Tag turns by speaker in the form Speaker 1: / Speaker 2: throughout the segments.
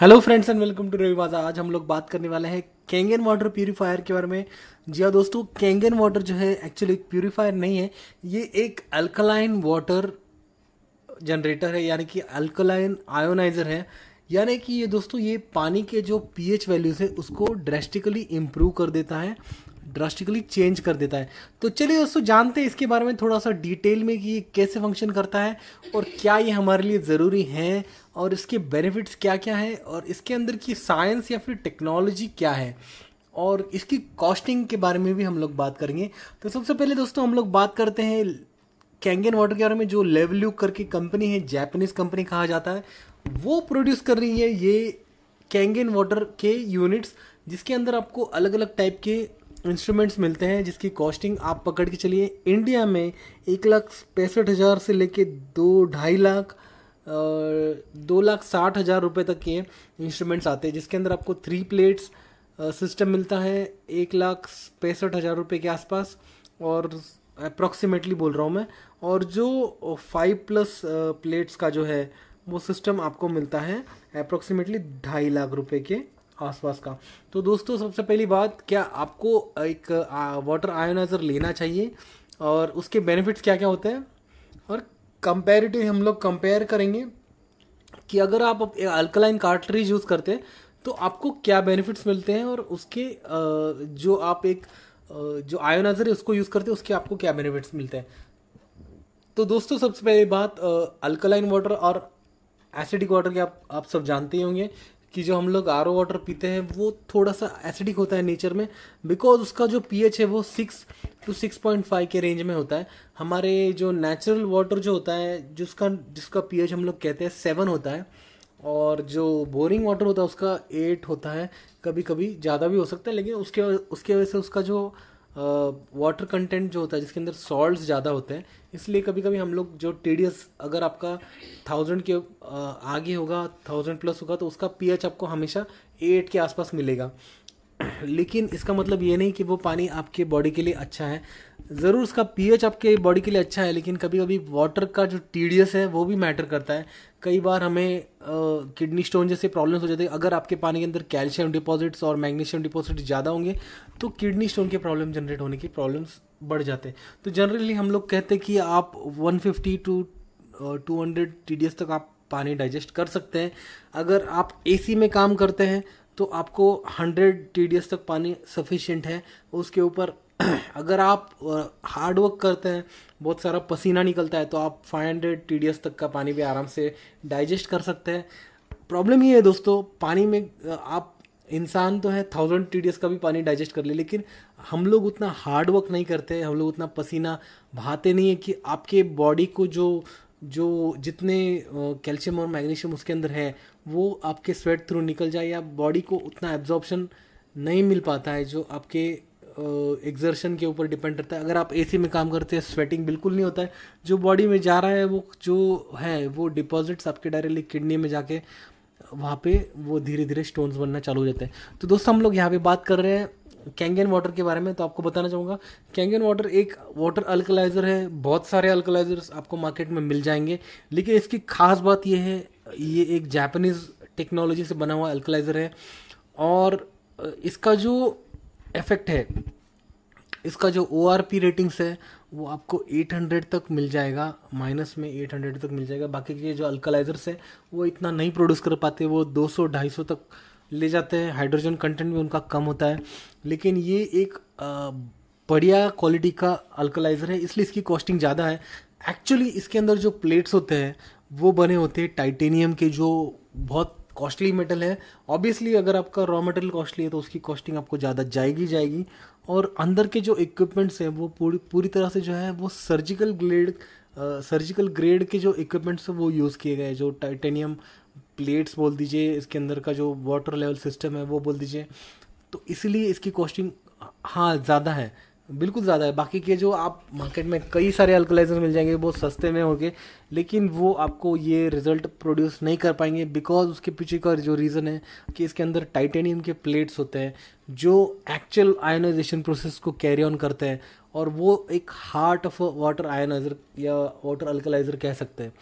Speaker 1: hello friends and welcome to रविवाजा आज हम लोग बात करने वाले हैं कैंगन वाटर प्यूरीफायर के बारे में जी हाँ दोस्तों कैंगन वाटर जो है एक्चुअली प्यूरीफायर नहीं है ये एक अल्कलाइन वाटर जनरेटर है यानी कि अल्कलाइन आयोनाइजर है यानी कि ये दोस्तों ये पानी के जो पीएच वैल्यूज है उसको ड्रेस्टिकली इम्प्रूव कर देता है ड्रास्टिकली चेंज कर देता है तो चलिए दोस्तों जानते हैं इसके बारे में थोड़ा सा डिटेल में कि ये कैसे फंक्शन करता है और क्या ये हमारे लिए ज़रूरी है और इसके बेनिफिट्स क्या क्या हैं और इसके अंदर की साइंस या फिर टेक्नोलॉजी क्या है और इसकी कॉस्टिंग के बारे में भी हम लोग बात करेंगे तो सबसे पहले दोस्तों हम लोग बात करते हैं कैंगन वाटर के बारे में जो लेवल्यू करके कंपनी है जैपनीज़ कंपनी कहा जाता है वो प्रोड्यूस कर रही है ये कैंगन वाटर के यूनिट्स जिसके अंदर आपको अलग अलग टाइप के इंस्ट्रूमेंट्स मिलते हैं जिसकी कॉस्टिंग आप पकड़ के चलिए इंडिया में एक लाख पैंसठ हज़ार से लेके दो ढाई लाख दो लाख साठ हज़ार रुपये तक के इंस्ट्रूमेंट्स आते हैं जिसके अंदर आपको थ्री प्लेट्स सिस्टम मिलता है एक लाख पैंसठ हज़ार रुपये के आसपास और अप्रॉक्सीमेटली बोल रहा हूँ मैं और जो फाइव प्लस प्लेट्स का जो है वो सिस्टम आपको मिलता है अप्रॉक्सीमेटली ढाई लाख रुपये के आसपास का तो दोस्तों सबसे पहली बात क्या आपको एक वाटर आयोनाइज़र लेना चाहिए और उसके बेनिफिट्स क्या क्या होते हैं और कंपेरेटिव हम लोग कंपेयर करेंगे कि अगर आप अल्कलाइन कार्टरीज यूज़ करते हैं तो आपको क्या बेनिफिट्स मिलते हैं और उसके जो आप एक जो आयोनाइज़र है उसको यूज़ करते हैं उसके आपको क्या बेनिफिट्स मिलते हैं तो दोस्तों सबसे पहली बात अल्कलाइन वाटर और एसिडिक वाटर के आप आप सब जानते ही होंगे कि जो हम लोग आर वाटर पीते हैं वो थोड़ा सा एसिडिक होता है नेचर में बिकॉज उसका जो पी है वो six to six point five के रेंज में होता है हमारे जो नेचुरल वाटर जो होता है जिसका जिसका पी हम लोग कहते हैं सेवन होता है और जो बोरिंग वाटर होता है उसका एट होता है कभी कभी ज़्यादा भी हो सकता है लेकिन उसके उसके वजह से उसका जो वाटर कंटेंट जो होता है जिसके अंदर सॉल्ट ज़्यादा होते हैं इसलिए कभी कभी हम लोग जो टी अगर आपका थाउजेंड के आगे होगा थाउजेंड प्लस होगा तो उसका पी आपको हमेशा एट के आसपास मिलेगा लेकिन इसका मतलब ये नहीं कि वो पानी आपके बॉडी के लिए अच्छा है ज़रूर उसका पी आपके बॉडी के लिए अच्छा है लेकिन कभी कभी वाटर का जो टीडियस है वो भी मैटर करता है कई बार हमें किडनी स्टोन जैसे प्रॉब्लम्स हो जाते हैं अगर आपके पानी के अंदर कैल्शियम डिपॉजिट्स और मैग्नीशियम डिपॉजिट्स ज़्यादा होंगे तो किडनी स्टोन के प्रॉब्लम जनरेट होने की प्रॉब्लम्स बढ़ जाते हैं तो जनरली हम लोग कहते हैं कि आप 150 टू 200 टीडीएस तक आप पानी डाइजेस्ट कर सकते हैं अगर आप एसी में काम करते हैं तो आपको हंड्रेड टी तक पानी सफिशियंट है उसके ऊपर अगर आप हार्ड वर्क करते हैं बहुत सारा पसीना निकलता है तो आप 500 हंड्रेड तक का पानी भी आराम से डाइजेस्ट कर सकते हैं प्रॉब्लम ये है दोस्तों पानी में आप इंसान तो है थाउजेंड टी का भी पानी डाइजेस्ट कर ले लेकिन हम लोग उतना हार्ड वर्क नहीं करते हम लोग उतना पसीना बहाते नहीं है कि आपके बॉडी को जो जो जितने कैल्शियम और मैग्नीशियम उसके अंदर है वो आपके स्वेट थ्रू निकल जाए या बॉडी को उतना एब्जॉर्प्शन नहीं मिल पाता है जो आपके एग्जर्शन के ऊपर डिपेंड करता है अगर आप एसी में काम करते हैं स्वेटिंग बिल्कुल नहीं होता है जो बॉडी में जा रहा है वो जो है वो डिपॉजिट्स आपके डायरेक्टली किडनी में जाके वहाँ पे वो धीरे धीरे स्टोन्स बनना चालू हो जाते हैं तो दोस्तों हम लोग यहाँ पे बात कर रहे हैं कैंगन वाटर के बारे में तो आपको बताना चाहूँगा कैंगन वाटर एक वाटर अल्कलाइज़र है बहुत सारे अल्कलाइज़र्स आपको मार्केट में मिल जाएंगे लेकिन इसकी खास बात यह है ये एक जापानीज़ टेक्नोलॉजी से बना हुआ अल्कलाइज़र है और इसका जो इफेक्ट है इसका जो ओ आर पी रेटिंग्स है वो आपको 800 तक मिल जाएगा माइनस में 800 तक मिल जाएगा बाकी के जो अल्कलाइजर्स है वो इतना नहीं प्रोड्यूस कर पाते वो 200 250 तक ले जाते हैं हाइड्रोजन कंटेंट भी उनका कम होता है लेकिन ये एक बढ़िया क्वालिटी का अल्कलाइजर है इसलिए इसकी कॉस्टिंग ज़्यादा है एक्चुअली इसके अंदर जो प्लेट्स होते हैं वो बने होते हैं टाइटेनियम के जो बहुत कॉस्टली मेटल है ऑब्वियसली अगर आपका रॉ मेटल कॉस्टली है तो उसकी कॉस्टिंग आपको ज़्यादा जाएगी जाएगी और अंदर के जो इक्विपमेंट्स हैं वो पूरी पूरी तरह से जो है वो सर्जिकल ग्लेड सर्जिकल ग्रेड के जो इक्विपमेंट्स वो यूज़ किए गए जो टाइटेनियम प्लेट्स बोल दीजिए इसके अंदर का जो वाटर लेवल सिस्टम है वो बोल दीजिए तो इसीलिए इसकी कॉस्टिंग हाँ ज़्यादा है बिल्कुल ज़्यादा है बाकी के जो आप मार्केट में कई सारे अल्कलाइजर मिल जाएंगे बहुत सस्ते में होंगे लेकिन वो आपको ये रिजल्ट प्रोड्यूस नहीं कर पाएंगे बिकॉज उसके पीछे का जो रीज़न है कि इसके अंदर टाइटेनियम के प्लेट्स होते हैं जो एक्चुअल आयोनाइजेशन प्रोसेस को कैरी ऑन करते हैं और वो एक हार्ट ऑफ वाटर आयोनाइजर या वाटर अल्कलाइजर कह सकते हैं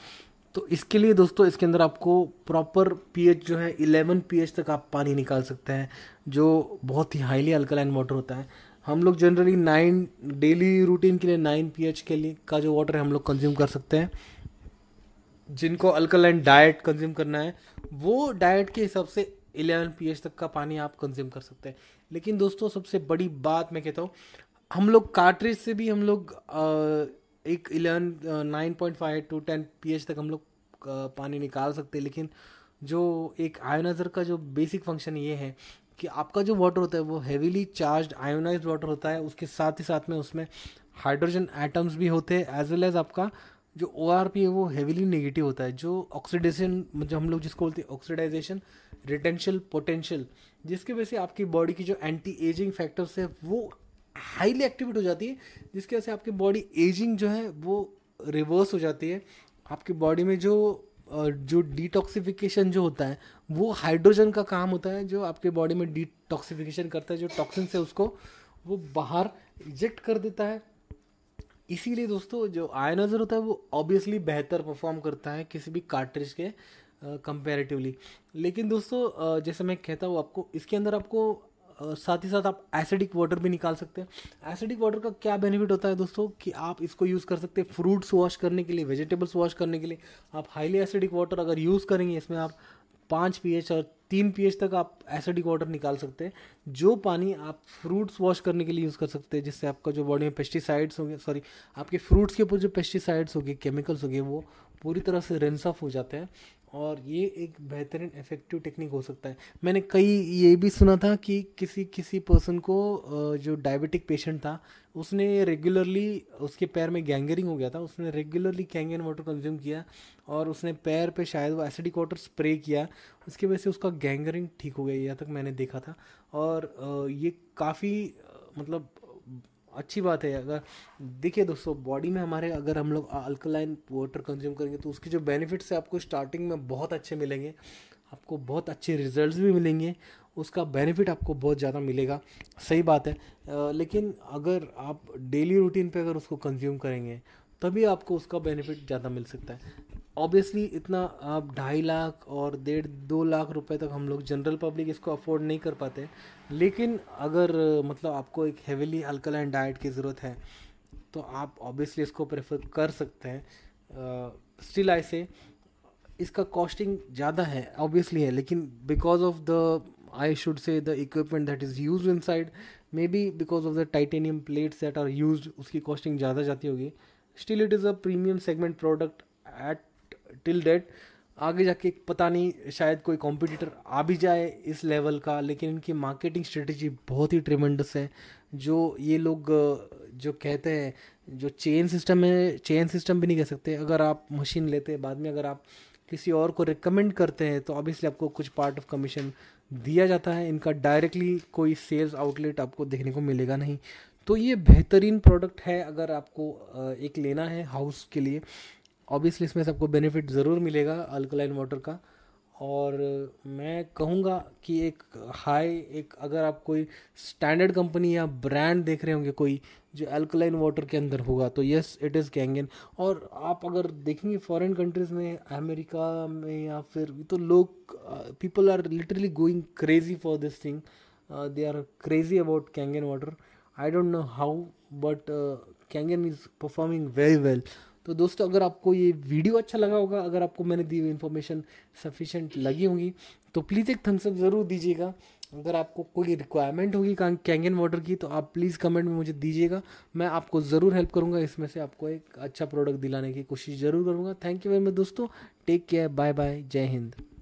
Speaker 1: तो इसके लिए दोस्तों इसके अंदर आपको प्रॉपर पीएच जो है 11 पीएच तक आप पानी निकाल सकते हैं जो बहुत ही हाईली अल्कलाइन वाटर होता है हम लोग जनरली नाइन डेली रूटीन के लिए नाइन पी के लिए का जो वाटर है हम लोग कंज्यूम कर सकते हैं जिनको अल्कलाइन डाइट कंज्यूम करना है वो डाइट के हिसाब से एलेवन पी तक का पानी आप कंज्यूम कर सकते हैं लेकिन दोस्तों सबसे बड़ी बात मैं कहता हूँ हम लोग कार्ट्रिज से भी हम लोग एक eleven nine point five to ten P तक हम लोग पानी निकाल सकते हैं लेकिन जो एक आयोनाइजर का जो बेसिक फंक्शन ये है कि आपका जो वाटर होता है वो हैवीली चार्ज आयोनाइज वाटर होता है उसके साथ ही साथ में उसमें हाइड्रोजन एटम्स भी होते हैं एज वेल एज आपका जो ओ आर पी है वो हैवीली नेगेटिव होता है जो ऑक्सीडेशन जो हम लोग जिसको बोलते हैं ऑक्सीडाइजेशन रिटेंशल पोटेंशियल जिसकी वजह से आपकी बॉडी की जो एंटी एजिंग फैक्टर्स है वो हाईली एक्टिवेट हो जाती है जिसकी वजह से आपकी बॉडी एजिंग जो है वो रिवर्स हो जाती है आपकी बॉडी में जो जो डिटॉक्सिफिकेशन जो होता है वो हाइड्रोजन का काम होता है जो आपके बॉडी में डिटॉक्सिफिकेशन करता है जो टॉक्सिन है उसको वो बाहर इजेक्ट कर देता है इसीलिए दोस्तों जो आयनाइजर होता है वो ऑब्वियसली बेहतर परफॉर्म करता है किसी भी कार्ट्रिज के uh, लेकिन दोस्तों जैसे मैं कहता हूँ आपको इसके अंदर आपको साथ ही साथ आप एसिडिक वाटर भी निकाल सकते हैं एसिडिक वाटर का क्या बेनिफिट होता है दोस्तों कि आप इसको यूज़ कर सकते हैं फ्रूट्स वॉश करने के लिए वेजिटेबल्स वॉश करने के लिए आप हाईली एसिडिक वाटर अगर यूज़ करेंगे इसमें आप पाँच पी और तीन पी तक आप एसिडिक वाटर निकाल सकते हैं जो पानी आप फ्रूट्स वॉश करने के लिए यूज़ कर सकते हैं जिससे आपका जो बॉडी में पेस्टिसाइड्स होंगे सॉरी आपके फ्रूट्स के ऊपर जो पेस्टिसाइड्स होंगे केमिकल्स होंगे वो पूरी तरह से रेंस ऑफ हो जाता है और ये एक बेहतरीन इफ़ेक्टिव टेक्निक हो सकता है मैंने कई ये भी सुना था कि किसी किसी पर्सन को जो डायबिटिक पेशेंट था उसने रेगुलरली उसके पैर में गैंगरिंग हो गया था उसने रेगुलरली कैंगन वाटर कंज्यूम किया और उसने पैर पे शायद वो एसिडिक वाटर स्प्रे किया उसकी वजह से उसका गैंगरिंग ठीक हो गया यहाँ तक मैंने देखा था और ये काफ़ी मतलब अच्छी बात है अगर देखिए दोस्तों बॉडी में हमारे अगर हम लोग अल्कलाइन वाटर कंज्यूम करेंगे तो उसके जो बेनिफिट्स है आपको स्टार्टिंग में बहुत अच्छे मिलेंगे आपको बहुत अच्छे रिजल्ट्स भी मिलेंगे उसका बेनिफिट आपको बहुत ज़्यादा मिलेगा सही बात है लेकिन अगर आप डेली रूटीन पे अगर उसको कंज्यूम करेंगे तभी आपको उसका बेनिफिट ज़्यादा मिल सकता है ऑब्वियसली इतना आप ढाई लाख और डेढ़ दो लाख रुपए तक हम लोग जनरल पब्लिक इसको अफोर्ड नहीं कर पाते लेकिन अगर मतलब आपको एक हेवीली अल्कलाइन डाइट की ज़रूरत है तो आप ऑब्वियसली इसको प्रेफर कर सकते हैं स्टिल आई से इसका कॉस्टिंग ज़्यादा है ऑब्वियसली है लेकिन because of the I should say the equipment that is use inside maybe because of the titanium plates that are use उसकी कॉस्टिंग ज़्यादा जाती होगी still it is a premium segment product at till date आगे जाके पता नहीं शायद कोई कॉम्पिटिटर आ भी जाए इस लेवल का लेकिन इनकी मार्केटिंग स्ट्रेटजी बहुत ही ट्रिमेंडस है जो ये लोग जो कहते हैं जो चेन सिस्टम है चेन सिस्टम भी नहीं कह सकते अगर आप मशीन लेते हैं बाद में अगर आप किसी और को रिकमेंड करते हैं तो ऑब्वियसली आपको कुछ पार्ट ऑफ कमीशन दिया जाता है इनका डायरेक्टली कोई सेल्स आउटलेट आपको देखने को मिलेगा नहीं तो ये बेहतरीन प्रोडक्ट है अगर आपको एक लेना है हाउस के लिए ऑब्वियसली इसमें सबको बेनिफिट ज़रूर मिलेगा अल्कलाइन वाटर का और मैं कहूँगा कि एक हाई एक अगर आप कोई स्टैंडर्ड कंपनी या ब्रांड देख रहे होंगे कोई जो अल्कलाइन वाटर के अंदर होगा तो यस इट इज़ कैंगन और आप अगर देखेंगे फॉरेन कंट्रीज़ में अमेरिका में या फिर तो लोग people are literally going crazy for this thing they are crazy about Kangen water I don't know how but Kangen is performing very well तो दोस्तों अगर आपको ये वीडियो अच्छा लगा होगा अगर आपको मैंने दी हुई इन्फॉर्मेशन सफिशेंट लगी होगी तो प्लीज़ एक थम्सअप ज़रूर दीजिएगा अगर आपको कोई रिक्वायरमेंट होगी कैंगन वाटर की तो आप प्लीज़ कमेंट में मुझे दीजिएगा मैं आपको ज़रूर हेल्प करूँगा इसमें से आपको एक अच्छा प्रोडक्ट दिलाने की कोशिश ज़रूर करूँगा थैंक यू वेरी मच दोस्तों टेक केयर बाय बाय जय हिंद